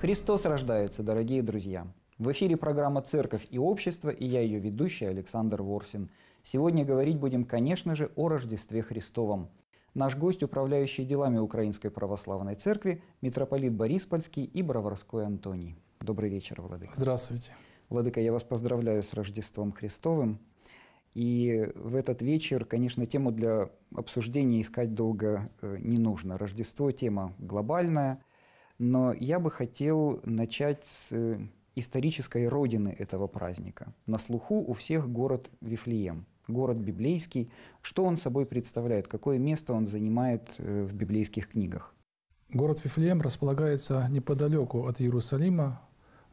Христос рождается, дорогие друзья! В эфире программа «Церковь и общество» и я ее ведущий Александр Ворсин. Сегодня говорить будем, конечно же, о Рождестве Христовом. Наш гость, управляющий делами Украинской Православной Церкви, митрополит Бориспольский и Броварской Антоний. Добрый вечер, Владыка. Здравствуйте. Владыка, я вас поздравляю с Рождеством Христовым. И в этот вечер, конечно, тему для обсуждения искать долго э, не нужно. Рождество – тема глобальная – но я бы хотел начать с э, исторической родины этого праздника. На слуху у всех город Вифлеем, город библейский. Что он собой представляет, какое место он занимает э, в библейских книгах? Город Вифлеем располагается неподалеку от Иерусалима.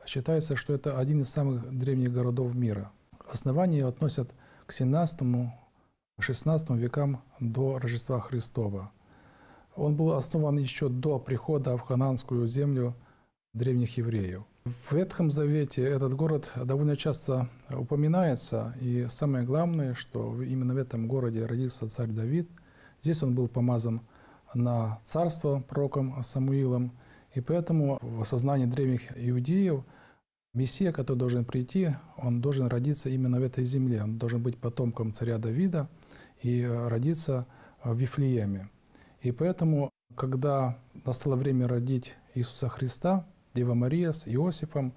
Считается, что это один из самых древних городов мира. Основание относят к 17-16 векам до Рождества Христова – он был основан еще до прихода в хананскую землю древних евреев. В Ветхом Завете этот город довольно часто упоминается, и самое главное, что именно в этом городе родился царь Давид. Здесь он был помазан на царство пророком Самуилом, и поэтому в сознании древних иудеев Мессия, который должен прийти, он должен родиться именно в этой земле, он должен быть потомком царя Давида и э, родиться в Вифлееме. И поэтому, когда настало время родить Иисуса Христа, Дева Мария с Иосифом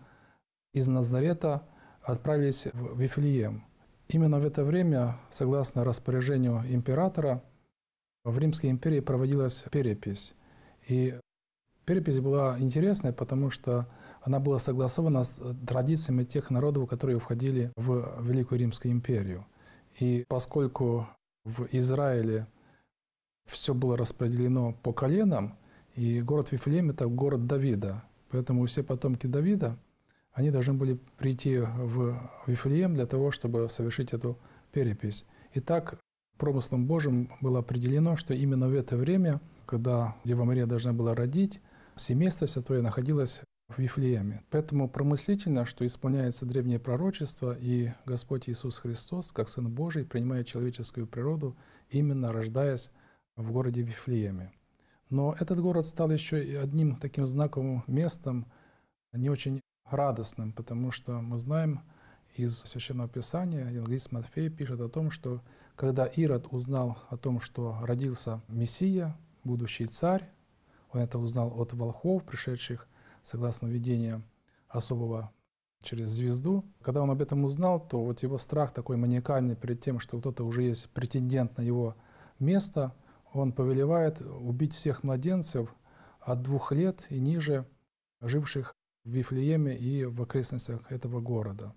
из Назарета отправились в Вифлеем. Именно в это время, согласно распоряжению императора, в Римской империи проводилась перепись. И перепись была интересная, потому что она была согласована с традициями тех народов, которые входили в Великую Римскую империю. И поскольку в Израиле все было распределено по коленам, и город Вифлеем – это город Давида. Поэтому все потомки Давида, они должны были прийти в Вифлеем для того, чтобы совершить эту перепись. И так промыслом Божьим было определено, что именно в это время, когда Дева Мария должна была родить, семейство святое находилось в Вифлееме. Поэтому промыслительно, что исполняется древнее пророчество, и Господь Иисус Христос, как Сын Божий, принимая человеческую природу, именно рождаясь в городе Вифлееме. Но этот город стал еще и одним таким знаковым местом, не очень радостным, потому что мы знаем из Священного Писания, Евангелист Матфей пишет о том, что когда Ирод узнал о том, что родился Мессия, будущий царь, он это узнал от волхов, пришедших согласно видению особого через звезду. Когда он об этом узнал, то вот его страх такой маниакальный перед тем, что кто-то уже есть претендент на его место, он повелевает убить всех младенцев от двух лет и ниже, живших в Вифлееме и в окрестностях этого города.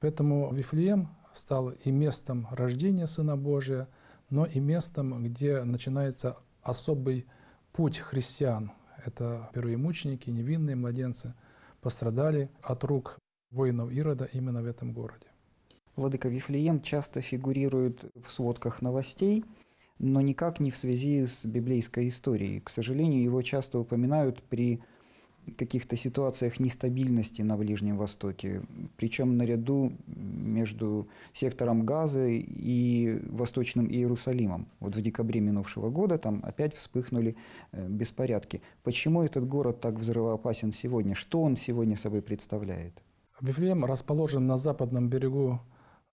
Поэтому Вифлеем стал и местом рождения Сына Божия, но и местом, где начинается особый путь христиан. Это первые мученики, невинные младенцы пострадали от рук воинов Ирода именно в этом городе. Владыка Вифлеем часто фигурирует в сводках новостей но никак не в связи с библейской историей. К сожалению, его часто упоминают при каких-то ситуациях нестабильности на Ближнем Востоке. Причем наряду между сектором Газы и Восточным Иерусалимом. Вот в декабре минувшего года там опять вспыхнули э, беспорядки. Почему этот город так взрывоопасен сегодня? Что он сегодня собой представляет? Вифлеем расположен на западном берегу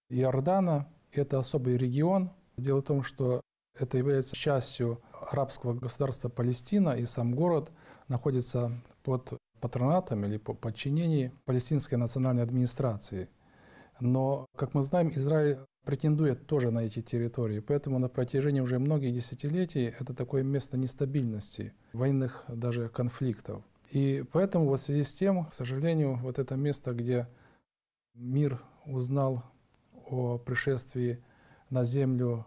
Иордана. Это особый регион. Дело в том, что это является частью арабского государства Палестина, и сам город находится под патронатом или по подчинении палестинской национальной администрации. Но, как мы знаем, Израиль претендует тоже на эти территории, поэтому на протяжении уже многих десятилетий это такое место нестабильности, военных даже конфликтов. И поэтому вот в связи с тем, к сожалению, вот это место, где мир узнал о пришествии на землю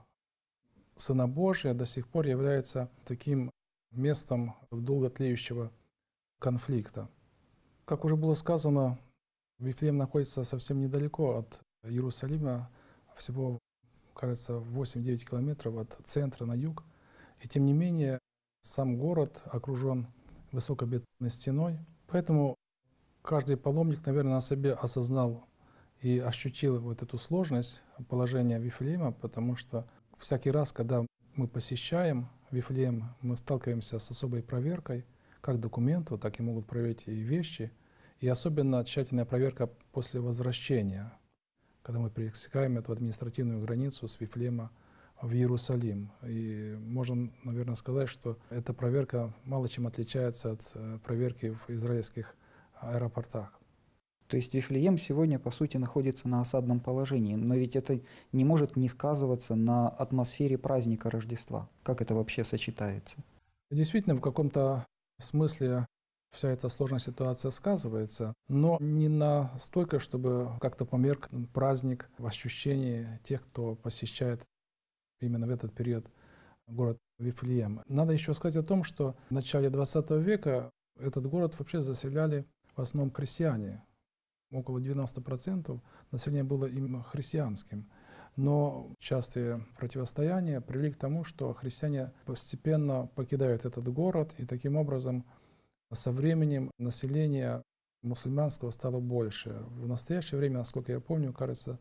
Сына Божия до сих пор является таким местом долготлеющего конфликта. Как уже было сказано, Вифлеем находится совсем недалеко от Иерусалима, всего, кажется, 8-9 километров от центра на юг. И тем не менее, сам город окружен высокой бетонной стеной. Поэтому каждый паломник, наверное, на себе осознал и ощутил вот эту сложность положения Вифлеема, потому что Всякий раз, когда мы посещаем Вифлеем, мы сталкиваемся с особой проверкой, как документов, так и могут проверить и вещи. И особенно тщательная проверка после возвращения, когда мы пересекаем эту административную границу с Вифлеема в Иерусалим. И можно, наверное, сказать, что эта проверка мало чем отличается от э, проверки в израильских аэропортах. То есть Вифлеем сегодня, по сути, находится на осадном положении, но ведь это не может не сказываться на атмосфере праздника Рождества. Как это вообще сочетается? Действительно, в каком-то смысле вся эта сложная ситуация сказывается, но не настолько, чтобы как-то померк праздник в ощущении тех, кто посещает именно в этот период город Вифлеем. Надо еще сказать о том, что в начале 20 века этот город вообще заселяли в основном крестьяне, около 90% населения было им христианским. Но частые противостояния привели к тому, что христиане постепенно покидают этот город, и таким образом со временем население мусульманского стало больше. В настоящее время, насколько я помню, кажется,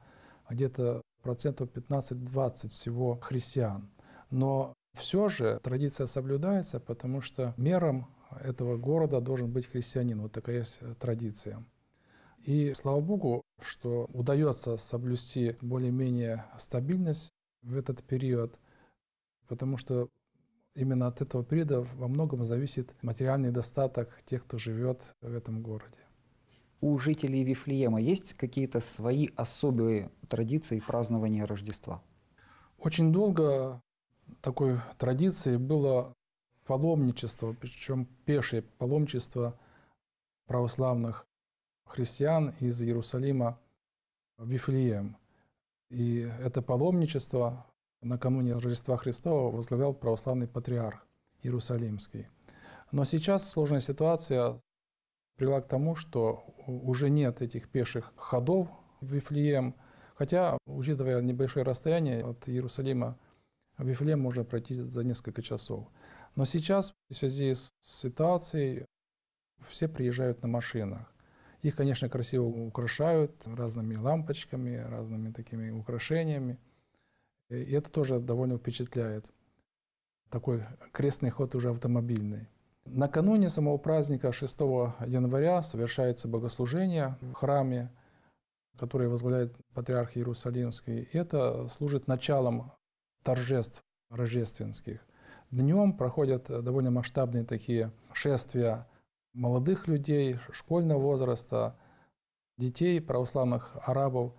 где-то процентов 15-20 всего христиан. Но все же традиция соблюдается, потому что мером этого города должен быть христианин. Вот такая есть традиция. И слава богу, что удается соблюсти более-менее стабильность в этот период, потому что именно от этого периода во многом зависит материальный достаток тех, кто живет в этом городе. У жителей Вифлеема есть какие-то свои особые традиции празднования Рождества? Очень долго такой традицией было паломничество, причем пешее паломничество православных христиан из Иерусалима в Вифлеем. И это паломничество накануне Рождества Христова возглавлял православный патриарх Иерусалимский. Но сейчас сложная ситуация привела к тому, что уже нет этих пеших ходов в Вифлеем, хотя, учитывая небольшое расстояние от Иерусалима, в Вифлеем можно пройти за несколько часов. Но сейчас, в связи с ситуацией, все приезжают на машинах. Их, конечно, красиво украшают разными лампочками, разными такими украшениями. И это тоже довольно впечатляет. Такой крестный ход уже автомобильный. Накануне самого праздника 6 января совершается богослужение в храме, который возглавляет патриарх Иерусалимский. и Это служит началом торжеств рождественских. Днем проходят довольно масштабные такие шествия молодых людей, школьного возраста, детей православных арабов,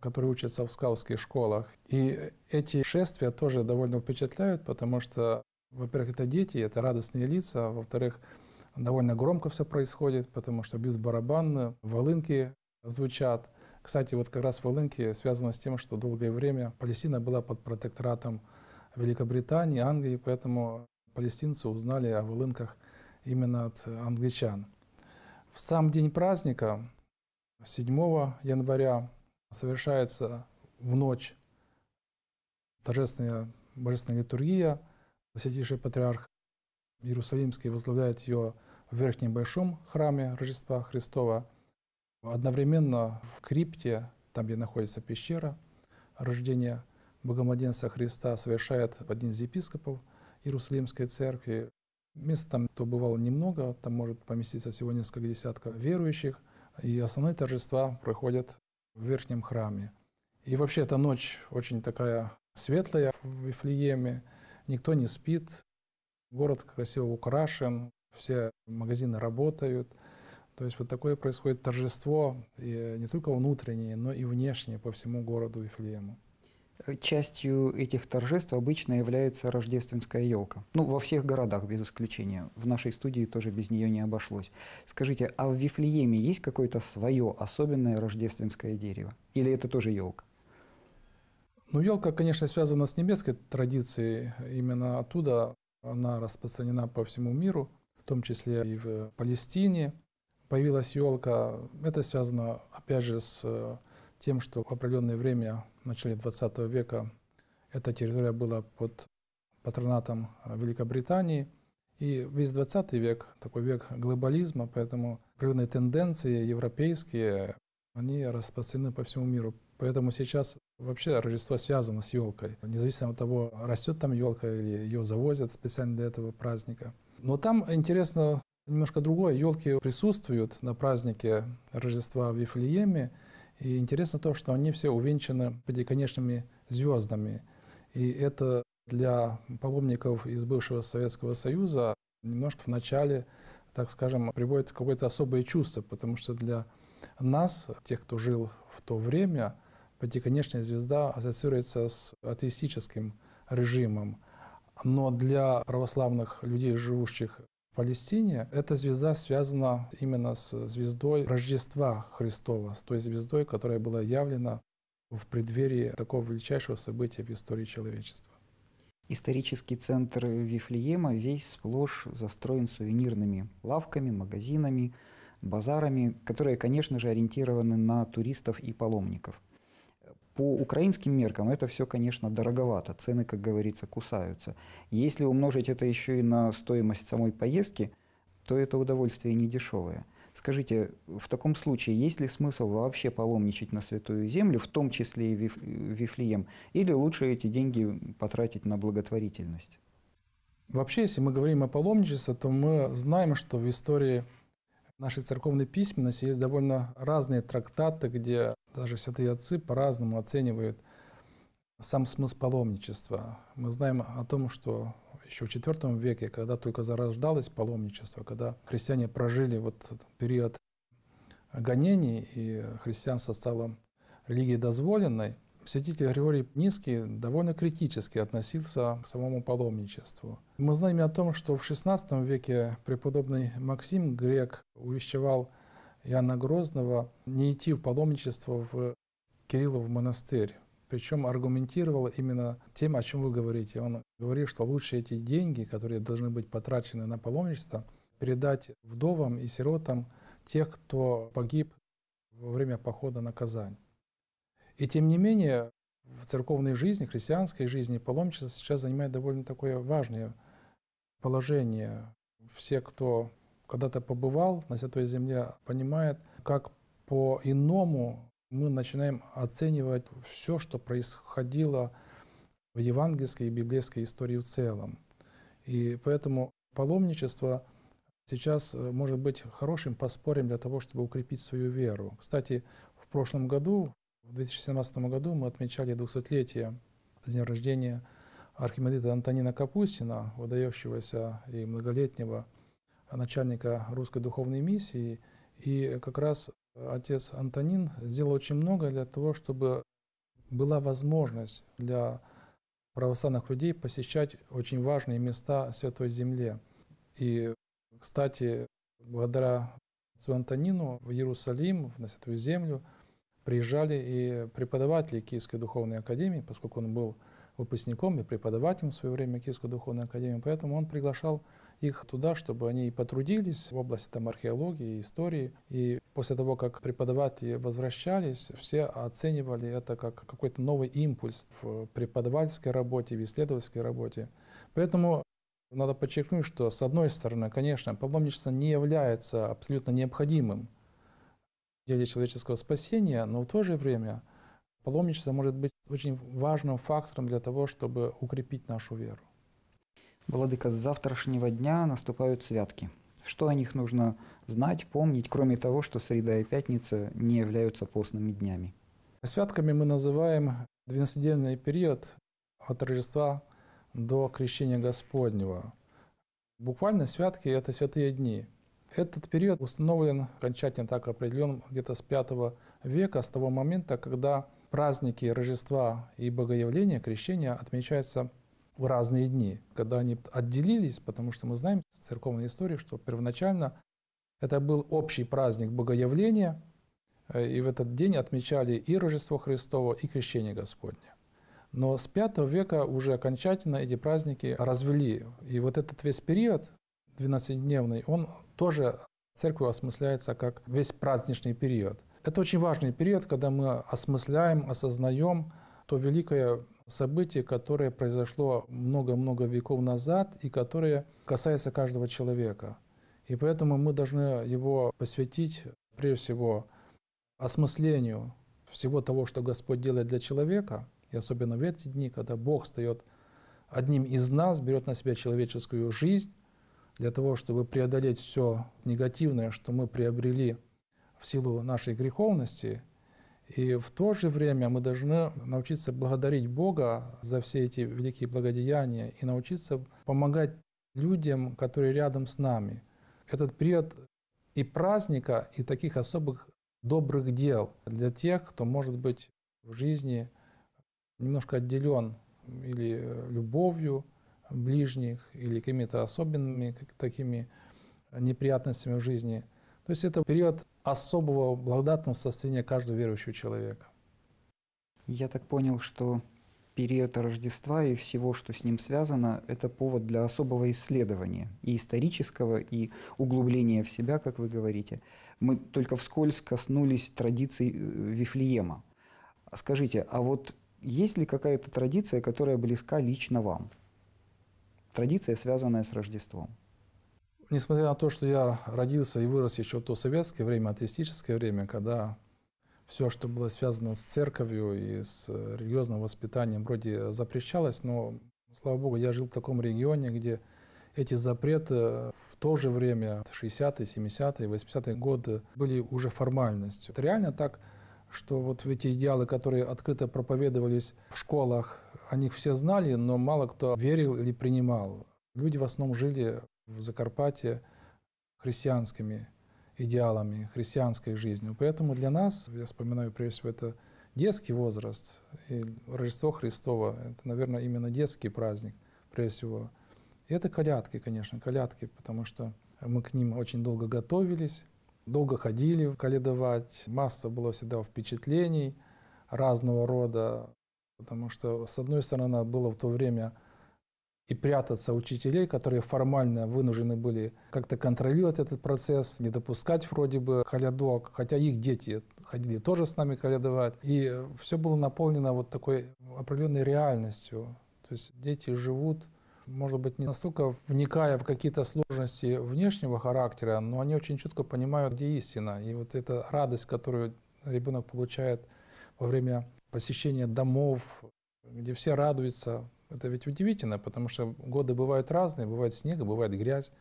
которые учатся в скаутских школах. И э, эти шествия тоже довольно впечатляют, потому что, во-первых, это дети, это радостные лица, во-вторых, довольно громко все происходит, потому что бьют барабаны, волынки звучат. Кстати, вот как раз волынки связаны с тем, что долгое время Палестина была под протекторатом Великобритании, Англии, поэтому палестинцы узнали о волынках – именно от англичан. В сам день праздника, 7 января, совершается в ночь торжественная божественная литургия. Святейший патриарх Иерусалимский возглавляет ее в Верхнем Большом храме Рождества Христова. Одновременно в крипте, там, где находится пещера рождения Богомоденца Христа, совершает один из епископов Иерусалимской церкви Мест там то бывало немного, там может поместиться всего несколько десятков верующих, и основные торжества проходят в верхнем храме. И вообще эта ночь очень такая светлая в Вифлееме, никто не спит, город красиво украшен, все магазины работают. То есть вот такое происходит торжество и не только внутреннее, но и внешнее по всему городу Вифлеему. Частью этих торжеств обычно является рождественская елка. Ну, во всех городах, без исключения. В нашей студии тоже без нее не обошлось. Скажите, а в Вифлееме есть какое-то свое особенное рождественское дерево? Или это тоже елка? Ну, елка, конечно, связана с немецкой традицией. Именно оттуда она распространена по всему миру, в том числе и в Палестине. Появилась елка. Это связано, опять же, с э, тем, что в определенное время, в начале 20 века, эта территория была под патронатом э, Великобритании. И весь 20 век, такой век глобализма, поэтому определенные тенденции европейские, они распространены по всему миру. Поэтому сейчас вообще Рождество связано с елкой. Независимо от того, растет там елка или ее завозят специально для этого праздника. Но там интересно немножко другое. Елки присутствуют на празднике Рождества в Ифлееме. И интересно то, что они все увенчаны пятиконечными звездами. И это для паломников из бывшего Советского Союза немножко в начале, так скажем, приводит какое-то особое чувство, потому что для нас, тех, кто жил в то время, пятиконечная звезда ассоциируется с атеистическим режимом. Но для православных людей, живущих в Палестине эта звезда связана именно с звездой Рождества Христова, с той звездой, которая была явлена в преддверии такого величайшего события в истории человечества. Исторический центр Вифлеема весь сплошь застроен сувенирными лавками, магазинами, базарами, которые, конечно же, ориентированы на туристов и паломников – по украинским меркам это все, конечно, дороговато, цены, как говорится, кусаются. Если умножить это еще и на стоимость самой поездки, то это удовольствие не дешевое. Скажите, в таком случае есть ли смысл вообще паломничать на Святую Землю, в том числе и Виф... Вифлеем, или лучше эти деньги потратить на благотворительность? Вообще, если мы говорим о паломничестве, то мы знаем, что в истории нашей церковной письменности есть довольно разные трактаты, где даже святые отцы по-разному оценивают сам смысл паломничества. Мы знаем о том, что еще в IV веке, когда только зарождалось паломничество, когда христиане прожили вот период гонений, и христианство стало религией дозволенной, святитель Григорий Низкий довольно критически относился к самому паломничеству. Мы знаем о том, что в XVI веке преподобный Максим Грек увещевал Иоанна Грозного не идти в паломничество в Кириллов монастырь. Причем аргументировал именно тем, о чем вы говорите. Он говорил, что лучше эти деньги, которые должны быть потрачены на паломничество, передать вдовам и сиротам тех, кто погиб во время похода на Казань. И тем не менее, в церковной жизни, христианской жизни паломничество сейчас занимает довольно такое важное положение. Все, кто когда-то побывал на Святой Земле, понимает, как по-иному мы начинаем оценивать все, что происходило в евангельской и библейской истории в целом. И поэтому паломничество сейчас э, может быть хорошим поспорьем для того, чтобы укрепить свою веру. Кстати, в прошлом году, в 2017 году, мы отмечали 200-летие дня рождения архимандрита Антонина Капустина, выдающегося и многолетнего начальника русской духовной миссии. И как раз отец Антонин сделал очень много для того, чтобы была возможность для православных людей посещать очень важные места Святой Земле. И, кстати, благодаря отцу Антонину в Иерусалим, на Святую Землю, приезжали и преподаватели Киевской Духовной Академии, поскольку он был выпускником и преподавателем в свое время Киевской Духовной Академии, поэтому он приглашал их туда, чтобы они и потрудились в области там, археологии, и истории. И после того, как преподаватели возвращались, все оценивали это как какой-то новый импульс в преподавательской работе, в исследовательской работе. Поэтому надо подчеркнуть, что с одной стороны, конечно, паломничество не является абсолютно необходимым деле человеческого спасения, но в то же время паломничество может быть очень важным фактором для того, чтобы укрепить нашу веру. Владыка, с завтрашнего дня наступают святки. Что о них нужно знать, помнить, кроме того, что среда и пятница не являются постными днями? Святками мы называем 12-дневный период от Рождества до Крещения Господнего. Буквально святки – это святые дни. Этот период установлен, окончательно так определен, где-то с V века, с того момента, когда праздники Рождества и Богоявления, Крещения отмечаются в разные дни, когда они отделились, потому что мы знаем с церковной истории, что первоначально это был общий праздник Богоявления, э, и в этот день отмечали и Рождество Христово, и Крещение Господне. Но с V века уже окончательно эти праздники развели. И вот этот весь период, 12-дневный, он тоже церковью осмысляется как весь праздничный период. Это очень важный период, когда мы осмысляем, осознаем то великое событие, которое произошло много-много веков назад и которое касается каждого человека. И поэтому мы должны его посвятить, прежде всего, осмыслению всего того, что Господь делает для человека, и особенно в эти дни, когда Бог встает одним из нас, берет на себя человеческую жизнь, для того, чтобы преодолеть все негативное, что мы приобрели в силу нашей греховности – и в то же время мы должны научиться благодарить Бога за все эти великие благодеяния и научиться помогать людям, которые рядом с нами. Этот период и праздника, и таких особых добрых дел для тех, кто, может быть, в жизни немножко отделен или любовью ближних, или какими-то особенными такими неприятностями в жизни. То есть это период особого благодатного состояния каждого верующего человека. Я так понял, что период Рождества и всего, что с ним связано, это повод для особого исследования, и исторического, и углубления в себя, как вы говорите. Мы только вскользь коснулись традиций э, Вифлеема. Скажите, а вот есть ли какая-то традиция, которая близка лично вам? Традиция, связанная с Рождеством несмотря на то, что я родился и вырос еще в то советское время, атеистическое время, когда все, что было связано с церковью и с э, религиозным воспитанием, вроде запрещалось, но, слава богу, я жил в таком регионе, где эти запреты э, в то же время, 60-е, 70-е, 80-е годы, были уже формальностью. Это реально так, что вот эти идеалы, которые открыто проповедовались в школах, о них все знали, но мало кто верил или принимал. Люди в основном жили в Закарпатье христианскими идеалами, христианской жизнью. Поэтому для нас, я вспоминаю прежде всего, это детский возраст, и Рождество Христово, это, наверное, именно детский праздник, прежде всего. И это колядки, конечно, колядки, потому что мы к ним очень долго готовились, долго ходили каледовать, масса была всегда впечатлений разного рода, потому что, с одной стороны, было в то время и прятаться учителей, которые формально вынуждены были как-то контролировать этот процесс, не допускать вроде бы халядок, хотя их дети ходили тоже с нами колядовать. И все было наполнено вот такой определенной реальностью. То есть дети живут, может быть, не настолько вникая в какие-то сложности внешнего характера, но они очень четко понимают, где истина. И вот эта радость, которую ребенок получает во время посещения домов, где все радуются, это ведь удивительно, потому что годы бывают разные, бывает снег, бывает грязь.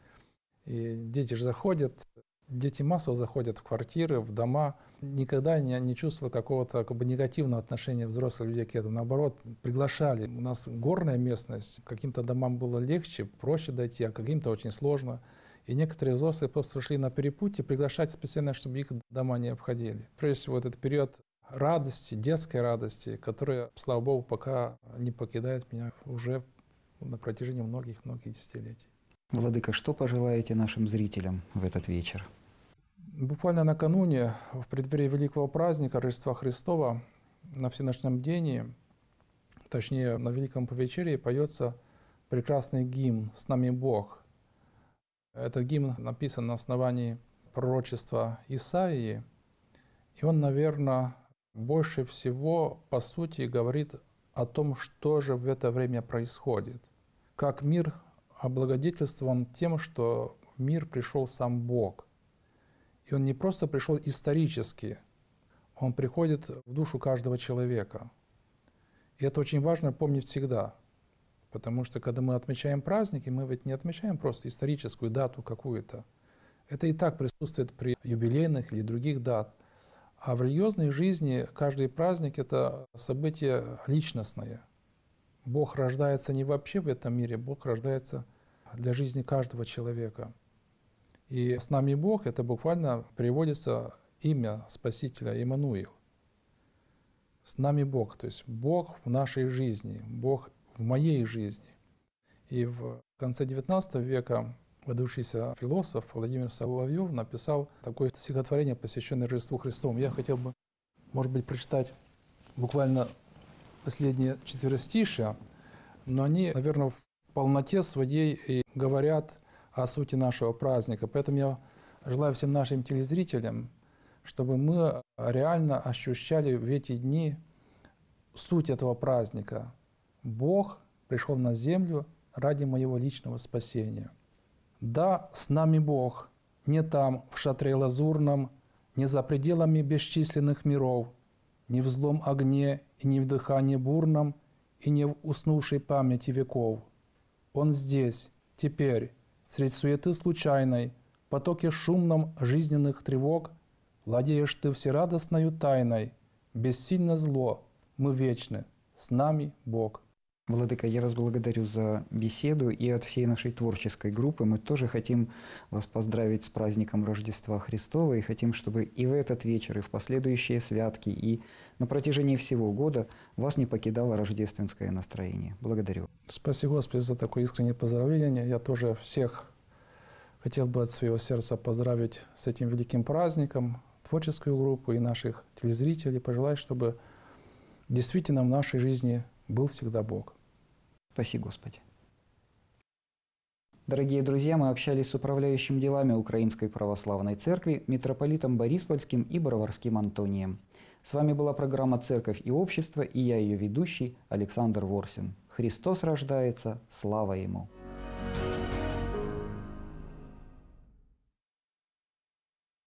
И дети же заходят, дети массово заходят в квартиры, в дома. Никогда не, не чувствовал какого-то как бы, негативного отношения взрослых людей к этому. Наоборот, приглашали. У нас горная местность, каким-то домам было легче, проще дойти, а каким-то очень сложно. И некоторые взрослые просто шли на перепутье, приглашать специально, чтобы их дома не обходили. Прежде всего, этот период радости, детской радости, которая, слава богу, пока не покидает меня уже на протяжении многих-многих десятилетий. Владыка, что пожелаете нашим зрителям в этот вечер? Буквально накануне, в преддверии Великого праздника Рождества Христова, на Всеночном Дении, точнее, на Великом Повечерии поется прекрасный гимн «С нами Бог». Этот гимн написан на основании пророчества Исаии, и он, наверное, больше всего, по сути, говорит о том, что же в это время происходит. Как мир облагодетельствован тем, что в мир пришел сам Бог. И он не просто пришел исторически, он приходит в душу каждого человека. И это очень важно помнить всегда. Потому что, когда мы отмечаем праздники, мы ведь не отмечаем просто историческую дату какую-то. Это и так присутствует при юбилейных или других дат. А в религиозной жизни каждый праздник – это событие личностное. Бог рождается не вообще в этом мире, Бог рождается для жизни каждого человека. И с нами Бог – это буквально приводится имя Спасителя Иммануил. С нами Бог, то есть Бог в нашей жизни, Бог в моей жизни. И в конце XIX века выдающийся философ Владимир Соловьев написал такое стихотворение, посвященное Рождеству Христову. Я хотел бы, может быть, прочитать буквально последние четверостишия, но они, наверное, в полноте своей и говорят о сути нашего праздника. Поэтому я желаю всем нашим телезрителям, чтобы мы реально ощущали в эти дни суть этого праздника. Бог пришел на землю ради моего личного спасения – да, с нами Бог, не там, в шатре лазурном, не за пределами бесчисленных миров, не в злом огне и не в дыхании бурном, и не в уснувшей памяти веков. Он здесь, теперь, средь суеты случайной, потоке шумном жизненных тревог, владеешь ты всерадостною тайной, бессильно зло, мы вечны, с нами Бог. Владыка, я вас благодарю за беседу и от всей нашей творческой группы мы тоже хотим вас поздравить с праздником Рождества Христова и хотим, чтобы и в этот вечер, и в последующие святки, и на протяжении всего года вас не покидало рождественское настроение. Благодарю. Спасибо, Господи, за такое искреннее поздравление. Я тоже всех хотел бы от своего сердца поздравить с этим великим праздником, творческую группу и наших телезрителей. Пожелать, чтобы действительно в нашей жизни был всегда Бог – Спаси Господи. Дорогие друзья, мы общались с управляющим делами Украинской Православной Церкви, митрополитом Бориспольским и Броварским Антонием. С вами была программа «Церковь и общество» и я ее ведущий Александр Ворсин. Христос рождается, слава Ему!